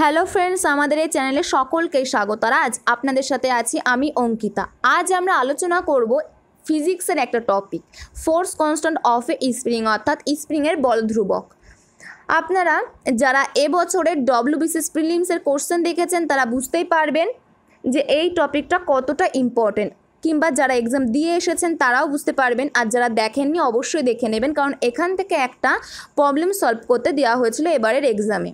hello friends আমাদের এই চ্যানেলে সকলকেই স্বাগত আর আজ আপনাদের সাথে আছি আমি অঙ্কিতা আজ আমরা আলোচনা করব ফিজিক্সের একটা topic force constant of a spring অর্থাৎ স্প্রিংয়ের বল ধ্রুবক আপনারা যারা এবছরের ডব্লিউবিসিস প্রিলিমসের কোশ্চেন দেখেছেন তারা বুঝতেই পারবেন যে এই টপিকটা কতটা ইম্পর্টেন্ট কিংবা যারা এক্সাম দিয়ে এসেছেন তারাও বুঝতে পারবেন আর যারা দেখেননি অবশ্যই দেখে নেবেন কারণ এখান থেকে একটা প্রবলেম সলভ করতে দেওয়া হয়েছিল এবারের এক্সামে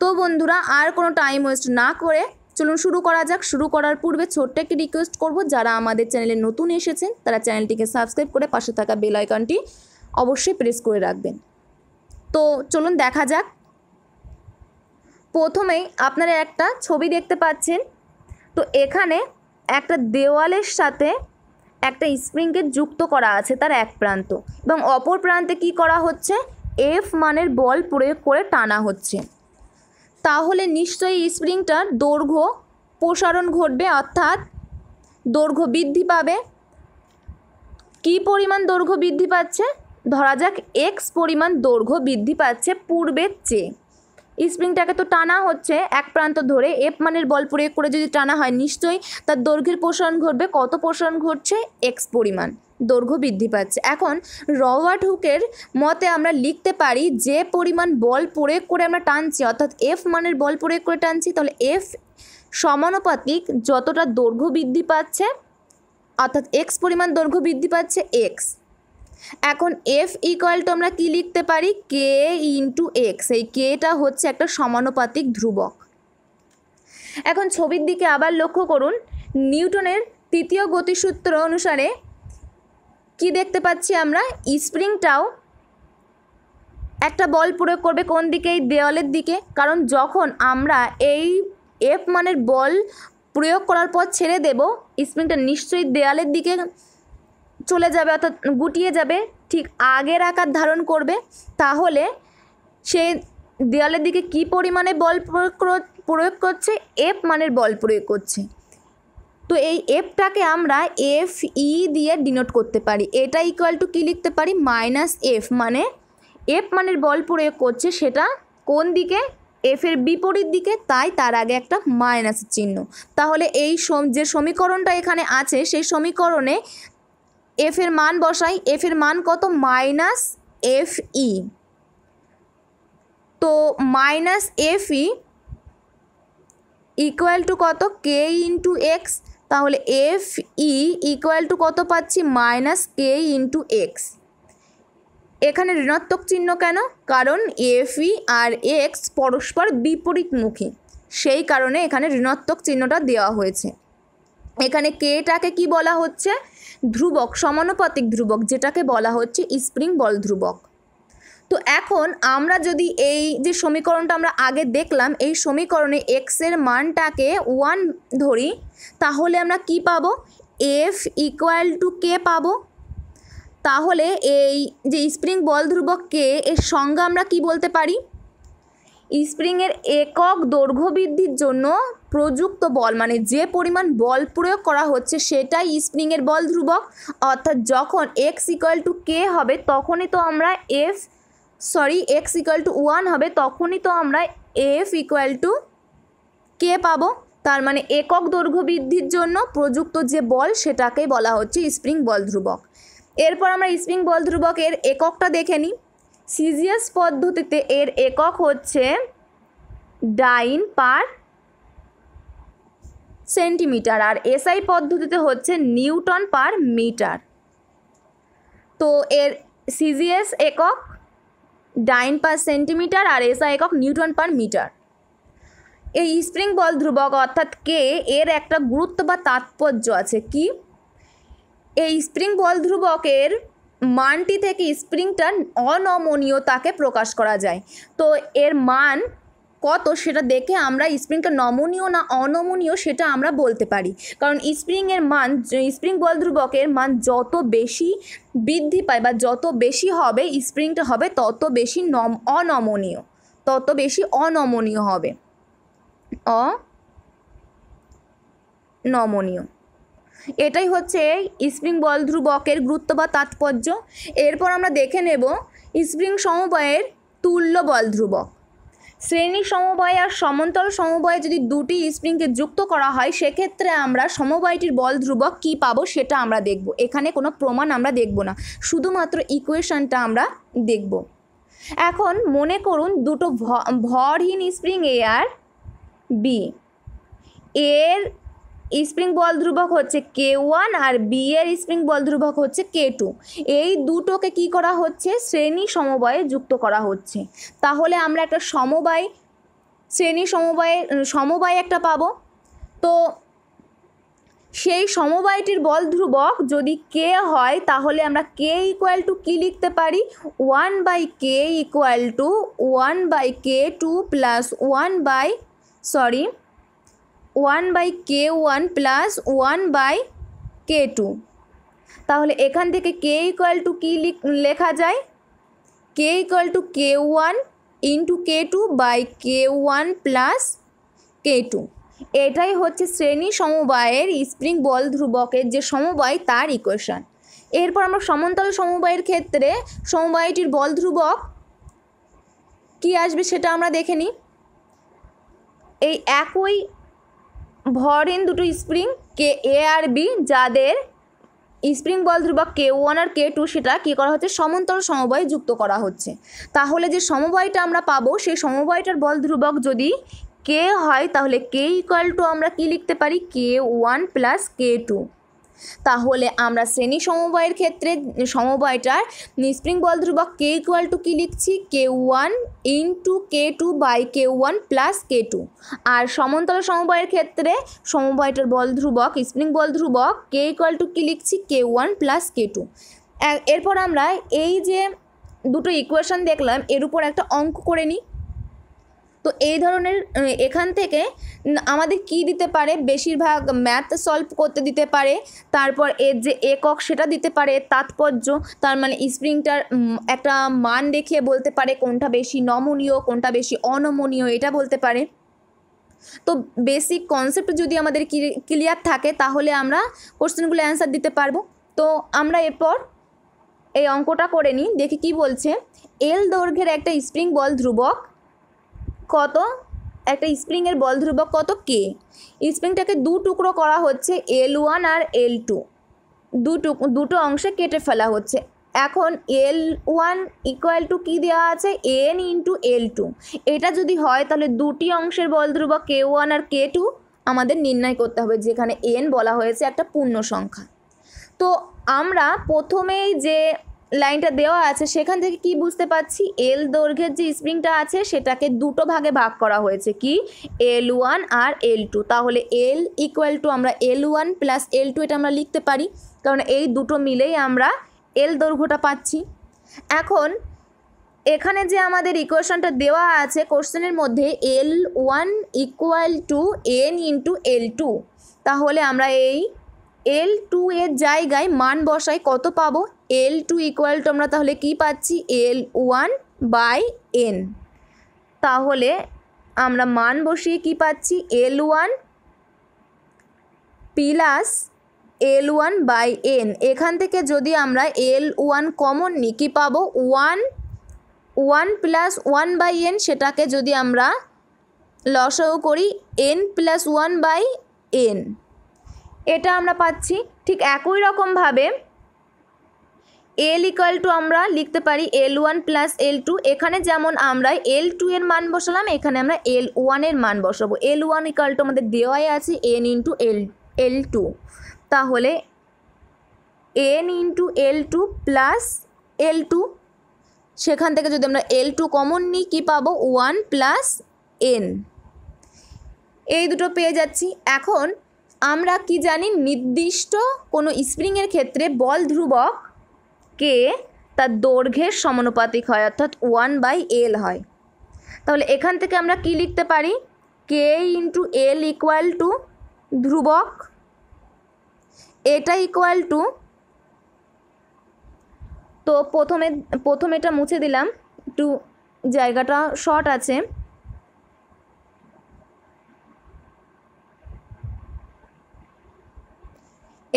তো বন্ধুরা আর কোনো টাইম ওয়েস্ট না করে চলুন শুরু করা যাক শুরু করার পূর্বে ছোট্ট একটি রিকোয়েস্ট করব যারা আমাদের চ্যানেলে নতুন এসেছেন তারা চ্যানেলটিকে সাবস্ক্রাইব করে পাশে থাকা বেল আইকনটি অবশ্যই প্রেস করে রাখবেন তো চলুন দেখা যাক প্রথমেই আপনারা একটা ছবি দেখতে পাচ্ছেন তো এখানে একটা দেওয়ালের সাথে একটা স্প্রিংকে যুক্ত করা আছে তার এক প্রান্ত এবং অপর প্রান্তে কি করা হচ্ছে এফ মানের বল প্রয়োগ করে টানা হচ্ছে তাহলে নিশ্চয়ই স্প্রিংটার দৈর্ঘ্য প্রসারণ ঘটবে অর্থাৎ দৈর্ঘ্য বৃদ্ধি পাবে কি পরিমাণ দৈর্ঘ্য বৃদ্ধি পাচ্ছে ধরা যাক এক্স পরিমাণ দৈর্ঘ্য বৃদ্ধি পাচ্ছে পূর্বের চেয়ে স্প্রিংটাকে তো টানা হচ্ছে এক প্রান্ত ধরে এফ মানের বল প্রয়োগ করে যদি টানা হয় নিশ্চয়ই তার দৈর্ঘ্যের প্রসারণ ঘটবে কত প্রসারণ ঘটছে এক্স পরিমাণ দৈর্ঘ্য বৃদ্ধি পাচ্ছে এখন রবার্ট হুকের মতে আমরা লিখতে পারি যে পরিমাণ বল প্রয়োগ করে আমরা টানছি অর্থাৎ এফ মানের বল প্রয়োগ করে টানছি তাহলে এফ সমানুপাতিক যতটা দৈর্ঘ্য বৃদ্ধি পাচ্ছে অর্থাৎ এক্স পরিমাণ দৈর্ঘ্য বৃদ্ধি পাচ্ছে এক্স এখন এফ ইকোয়াল টু আমরা কী লিখতে পারি কে ইন্টু এক্স এই কেটা হচ্ছে একটা সমানুপাতিক ধ্রুবক এখন ছবির দিকে আবার লক্ষ্য করুন নিউটনের তৃতীয় গতিসূত্র অনুসারে কি দেখতে পাচ্ছি আমরা স্প্রিংটাও একটা বল প্রয়োগ করবে কোন দিকে এই দেওয়ালের দিকে কারণ যখন আমরা এই এফ মানের বল প্রয়োগ করার পর ছেড়ে দেব স্প্রিংটা নিশ্চয়ই দেওয়ালের দিকে চলে যাবে অর্থাৎ গুটিয়ে যাবে ঠিক আগের আকার ধারণ করবে তাহলে সে দেওয়ালের দিকে কি পরিমাণে বল প্রয়োগ প্রয়োগ করছে এফ মানের বল প্রয়োগ করছে তো এই এফটাকে আমরা এফ ই e দিয়ে ডিনোট করতে পারি এটা ইকুয়াল টু কী লিখতে পারি মাইনাস এফ মানে এফ মানের বল প্রয়োগ করছে সেটা কোন দিকে এফের বিপরীত দিকে তাই তার আগে একটা মাইনাস চিহ্ন তাহলে এই যে সমীকরণটা এখানে আছে সেই সমীকরণে এফের মান বসাই এফের মান কত মাইনাস এফ ই তো minus F E equal to কত কে ইন্টু এক্স তাহলে এফ ই ইকুয়াল টু কত পাচ্ছি মাইনাস কে ইন্টু এক্স এখানে ঋণাত্মক চিহ্ন কেন কারণ এফ ই আর এক্স পরস্পর বিপরীতমুখী সেই কারণে এখানে ঋণাত্মক চিহ্নটা দেওয়া হয়েছে এখানে কেটাকে কি বলা হচ্ছে ধ্রুবক সমানুপাতিক ধ্রুবক যেটাকে বলা হচ্ছে স্প্রিং বল ধ্রুবক তো এখন আমরা যদি এই যে সমীকরণটা আমরা আগে দেখলাম এই সমীকরণে এক্সের মানটাকে ওয়ান ধরি তাহলে আমরা কি পাবো এফ ইকুয়াল টু কে পাবো তাহলে এই যে স্প্রিং বল ধ্রুবক কে এর সংজ্ঞা আমরা কি বলতে পারি স্প্রিংয়ের একক দৈর্ঘ্য বৃদ্ধির জন্য প্রযুক্ত বল মানে যে পরিমাণ বল প্রয়োগ করা হচ্ছে সেটাই স্প্রিংয়ের বল ধ্রুবক অর্থাৎ যখন এক্স ইকুয়াল টু কে হবে তখনই তো আমরা F sorry x equal to one হবে তখনই তো আমরা এফ ইকুয়াল টু কে পাবো তার মানে একক দৈর্ঘ্য বৃদ্ধির জন্য প্রযুক্ত যে বল সেটাকেই বলা হচ্ছে স্প্রিং বল ধ্রুবক এরপর আমরা স্প্রিং বল ধ্রুবক এর এককটা দেখে নিই সিজিএস পদ্ধতিতে এর একক হচ্ছে ডাইন পার সেন্টিমিটার আর এসআই পদ্ধতিতে হচ্ছে নিউটন পার মিটার তো এর সিজিএস একক ডাইন পার সেন্টিমিটার আর এসা একক নিউটন পার মিটার এই স্প্রিং বল ধ্রুবক অর্থাৎ কে এর একটা গুরুত্ব বা তাৎপর্য আছে কি এই স্প্রিং বল ধ্রুবকের মানটি থেকে স্প্রিংটা অনমনীয়তাকে প্রকাশ করা যায় তো এর মান কত সেটা দেখে আমরা স্প্রিংটা নমনীয় না অনমনীয় সেটা আমরা বলতে পারি কারণ স্প্রিংয়ের মান স্প্রিং বল ধ্রুবকের মান যত বেশি বৃদ্ধি পায় বা যত বেশি হবে স্প্রিংটা হবে তত বেশি নম অনমনীয় তত বেশি অনমনীয় হবে অ নমনীয় এটাই হচ্ছে স্প্রিং বল ধ্রুবকের গুরুত্ব বা তাৎপর্য এরপর আমরা দেখে নেব স্প্রিং সমবায়ের তুল্য বল ধ্রুবক শ্রেণী সমবায় আর সমান্তর সমবায় যদি দুটি স্প্রিংকে যুক্ত করা হয় সেক্ষেত্রে আমরা সমবায়টির বল ধ্রুবক কি পাবো সেটা আমরা দেখব এখানে কোনো প্রমাণ আমরা দেখব না শুধুমাত্র ইকুয়েশনটা আমরা দেখব এখন মনে করুন দুটো ভরহীন স্প্রিং এ আর বি এর স্প্রিং বল ধ্রুবক হচ্ছে কে ওয়ান আর বি এর স্প্রিং বল ধ্রুবক হচ্ছে কে টু এই দুটোকে কি করা হচ্ছে শ্রেণী সমবায়ে যুক্ত করা হচ্ছে তাহলে আমরা একটা সমবায় শ্রেণী সমবায়ে সমবায় একটা পাবো তো সেই সমবায়টির বল ধ্রুবক যদি কে হয় তাহলে আমরা কে ইকুয়াল টু কী লিখতে পারি one by k equal to one by k two plus one by sorry one by K one plus one by k two তাহলে এখান থেকে কে ইকুয়াল টু কী লেখা যায় k equal to K one into K two by K one plus K two এটাই হচ্ছে শ্রেণী সমবায়ের স্প্রিং বল ধ্রুবকের যে সমবায় তার ইকুয়েশান এরপর আমরা সমন্তল সমবায়ের ক্ষেত্রে সমবায়টির বল ধ্রুবক কী আসবে সেটা আমরা দেখে নিই এই একই ভরহীন দুটো স্প্রিং কে এ আর বি যাদের স্প্রিং বল ধ্রুবক কে ওয়ান আর কে টু সেটা কী করা হচ্ছে সমান্তর সমবায় যুক্ত করা হচ্ছে তাহলে যে সমবায়টা আমরা পাবো সেই সমবায়টার বল ধ্রুবক যদি কে হয় তাহলে কে ইকুয়াল টু আমরা কি লিখতে পারি কে ওয়ান প্লাস কে টু তাহলে আমরা শ্রেণী সমবায়ের ক্ষেত্রে সমবায়টার স্প্রিং বল ধ্রুবক কে ইকুয়াল টু কী লিখছি K one into K two by K one plus K two আর সমান্তরাল সমবায়ের ক্ষেত্রে সমবায়টার বল ধ্রুবক স্প্রিং বল ধ্রুবক কে ইকুয়াল টু কী লিখছি কে ওয়ান প্লাস কে টু এরপর আমরা এই যে দুটো ইকুয়েশন দেখলাম এর উপর একটা অঙ্ক করে নিই তো এই ধরনের এখান থেকে আমাদের কি দিতে পারে বেশিরভাগ ম্যাথ সলভ করতে দিতে পারে তারপর এর যে একক সেটা দিতে পারে তাৎপর্য তার মানে স্প্রিংটার একটা মান দেখিয়ে বলতে পারে কোনটা বেশি নমনীয় কোনটা বেশি অনমনীয় এটা বলতে পারে তো বেসিক কনসেপ্ট যদি আমাদের ক্লিয়ার থাকে তাহলে আমরা কোশ্চেনগুলো অ্যান্সার দিতে পারবো তো আমরা এরপর এই অঙ্কটা করে নিই দেখি কি বলছে এল দৈর্ঘ্যের একটা স্প্রিং বল ধ্রুবক কত একটা স্প্রিংয়ের বল ধ্রুবক কত কে স্প্রিংটাকে দু টুকরো করা হচ্ছে এল ওয়ান আর এল টু দুটু দুটো অংশে কেটে ফেলা হচ্ছে এখন এল ওয়ান ইকুয়াল টু কী দেওয়া আছে এন ইন্টু এল টু এটা যদি হয় তাহলে দুটি অংশের বল ধ্রুবক কে ওয়ান আর কে টু আমাদের নির্ণয় করতে হবে যেখানে এন বলা হয়েছে একটা পূর্ণ সংখ্যা তো আমরা প্রথমেই যে লাইনটা দেওয়া আছে সেখান থেকে কি বুঝতে পাচ্ছি এল দৈর্ঘ্যের যে স্প্রিংটা আছে সেটাকে দুটো ভাগে ভাগ করা হয়েছে কি এল ওয়ান আর এল টু তাহলে এল ইকুয়াল টু আমরা L one plus L two এটা আমরা লিখতে পারি কারণ এই দুটো মিলেই আমরা এল দৈর্ঘ্যটা পাচ্ছি এখন এখানে যে আমাদের ইকুয়েশনটা দেওয়া আছে কোশ্চেনের মধ্যে L one equal to N into L two তাহলে আমরা এই এল টু এর জায়গায় মান বসাই কত পাবো এল টু ইকুয়াল টু আমরা তাহলে কি পাচ্ছি এল ওয়ান বাই এন তাহলে আমরা মান বসিয়ে কি পাচ্ছি L one plus L one by N এখান থেকে যদি আমরা এল ওয়ান কমন নিই কী পাবো one one plus one by N সেটাকে যদি আমরা লসও করি N plus one by N এটা আমরা পাচ্ছি ঠিক একই রকমভাবে এল ইকাল টু আমরা লিখতে পারি L one plus L two এখানে যেমন আমরা এল টু এর মান বসালাম এখানে আমরা এল ওয়ানের মান বসাবো এল ওয়ান ইকাল টু আমাদের দেওয়াই আছে N into L L two তাহলে N into L two plus L two সেখান থেকে যদি আমরা এল টু কমন নিই কী পাবো ওয়ান প্লাস এন এই দুটো পেয়ে যাচ্ছি এখন আমরা কি জানি নির্দিষ্ট কোনো স্প্রিংয়ের ক্ষেত্রে বল ধ্রুবক কে তার দৈর্ঘ্যের সমানুপাতিক হয় অর্থাৎ ওয়ান বাই এল হয় তাহলে এখান থেকে আমরা কি লিখতে পারি K into L equal to ধ্রুবক এটা ইকুয়াল টু তো প্রথমে প্রথমে এটা মুছে দিলাম একটু জায়গাটা শর্ট আছে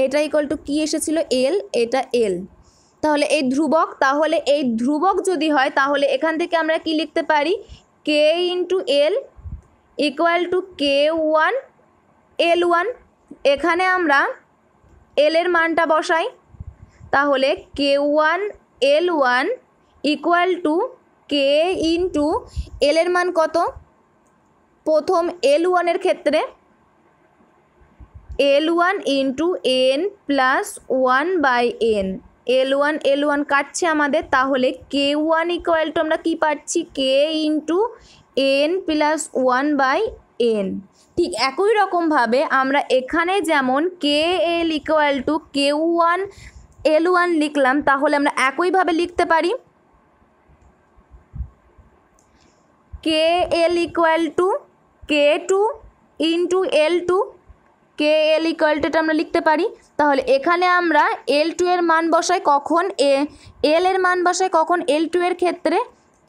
এটা ইকল টু কী এসেছিল এল এটা এল তাহলে এই ধ্রুবক তাহলে এই ধ্রুবক যদি হয় তাহলে এখান থেকে আমরা কি লিখতে পারি K into L equal to K one L one এখানে আমরা এল এর মানটা বসাই তাহলে K one L one equal to K into L এর মান কত প্রথম এল ওয়ানের ক্ষেত্রে L one into N plus one by N L one L one কাটছে আমাদের তাহলে কে ওয়ান ইকুয়াল টু আমরা কী পাচ্ছি K into N plus one by N ঠিক একই রকমভাবে আমরা এখানে যেমন K L equal to K one L one লিখলাম তাহলে আমরা একইভাবে লিখতে পারি K L equal to K two into L two K L ইকুয়ালটেটা আমরা লিখতে পারি তাহলে এখানে আমরা এল টু এর মান বসাই কখন এ এল এর মান বসাই কখন এল টু এর ক্ষেত্রে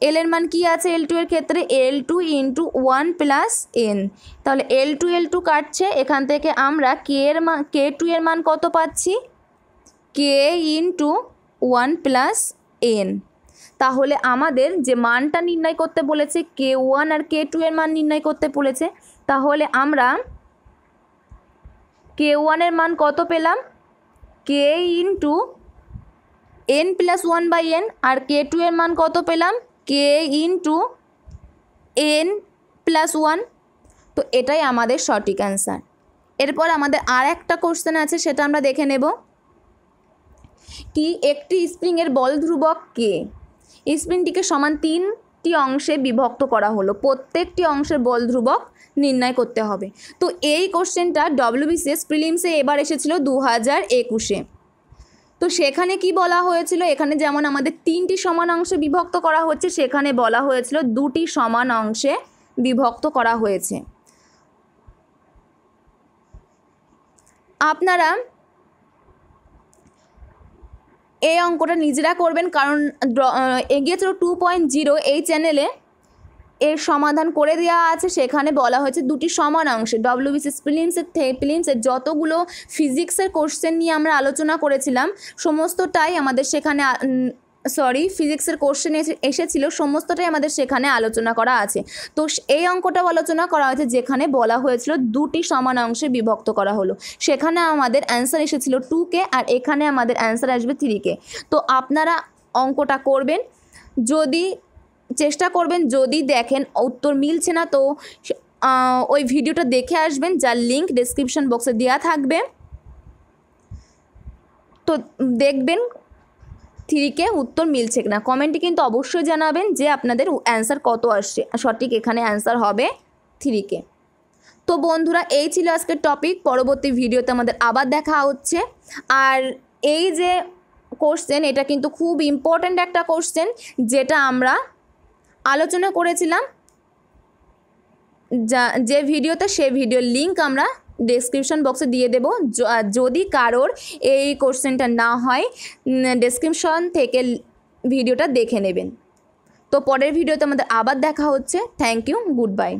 এল এর মান কি আছে এল টু এর ক্ষেত্রে L two into one plus N তাহলে এল টু এল টু কাটছে এখান থেকে আমরা কে এর মান কে টু এর মান কত পাচ্ছি K into one plus N তাহলে আমাদের যে মানটা নির্ণয় করতে বলেছে কে ওয়ান আর কে টু এর মান নির্ণয় করতে বলেছে তাহলে আমরা কে ওয়ানের মান কত পেলাম K into N plus one by N আর কে টু এর মান কত পেলাম K into N plus one তো এটাই আমাদের সঠিক অ্যান্সার এরপর আমাদের আর একটা কোশ্চেন আছে সেটা আমরা দেখে নেব কি একটি স্প্রিংয়ের বল ধ্রুবক কে স্প্রিংটিকে সমান তিন চারটি অংশে বিভক্ত করা হলো প্রত্যেকটি অংশের বল ধ্রুবক নির্ণয় করতে হবে তো এই কোশ্চেনটা ডব্লিউবিসিএস প্রিলিমসে এবার এসেছিল দু হাজার একুশে তো সেখানে কি বলা হয়েছিল এখানে যেমন আমাদের তিনটি সমান অংশে বিভক্ত করা হচ্ছে সেখানে বলা হয়েছিল দুটি সমান অংশে বিভক্ত করা হয়েছে আপনারা এই অঙ্কটা নিজেরা করবেন কারণ এগিয়ে চলো টু পয়েন্ট জিরো এই চ্যানেলে এর সমাধান করে দেওয়া আছে সেখানে বলা হয়েছে দুটি সমান অংশে ডব্লিউবিসিএস প্রিলিমসের থে প্রিলিমসের যতগুলো ফিজিক্সের কোশ্চেন নিয়ে আমরা আলোচনা করেছিলাম সমস্তটাই আমাদের সেখানে সরি ফিজিক্সের কোশ্চেন এসেছিল সমস্তটাই আমাদের সেখানে আলোচনা করা আছে তো এই অঙ্কটাও আলোচনা করা হয়েছে যেখানে বলা হয়েছিল দুটি সমান অংশে বিভক্ত করা হলো সেখানে আমাদের অ্যান্সার এসেছিল টু কে আর এখানে আমাদের অ্যান্সার আসবে থ্রি কে তো আপনারা অঙ্কটা করবেন যদি চেষ্টা করবেন যদি দেখেন উত্তর মিলছে না তো ওই ভিডিওটা দেখে আসবেন যার লিঙ্ক ডেসক্রিপশন বক্সে দেওয়া থাকবে তো দেখবেন থ্রিকে উত্তর মিলছে কিনা কমেন্টে কিন্তু অবশ্যই জানাবেন যে আপনাদের অ্যান্সার কত আসছে সঠিক এখানে অ্যান্সার হবে থ্রিকে তো বন্ধুরা এই ছিল আজকের টপিক পরবর্তী ভিডিওতে আমাদের আবার দেখা হচ্ছে আর এই যে কোশ্চেন এটা কিন্তু খুব ইম্পর্ট্যান্ট একটা কোশ্চেন যেটা আমরা আলোচনা করেছিলাম যা যে ভিডিওতে সে ভিডিওর লিঙ্ক আমরা ডেসক্রিপশন বক্সে দিয়ে দেবো যদি কারোর এই কোশ্চেনটা না হয় ডেসক্রিপশন থেকে ভিডিওটা দেখে নেবেন তো পরের ভিডিওতে আমাদের আবার দেখা হচ্ছে থ্যাংক ইউ গুড বাই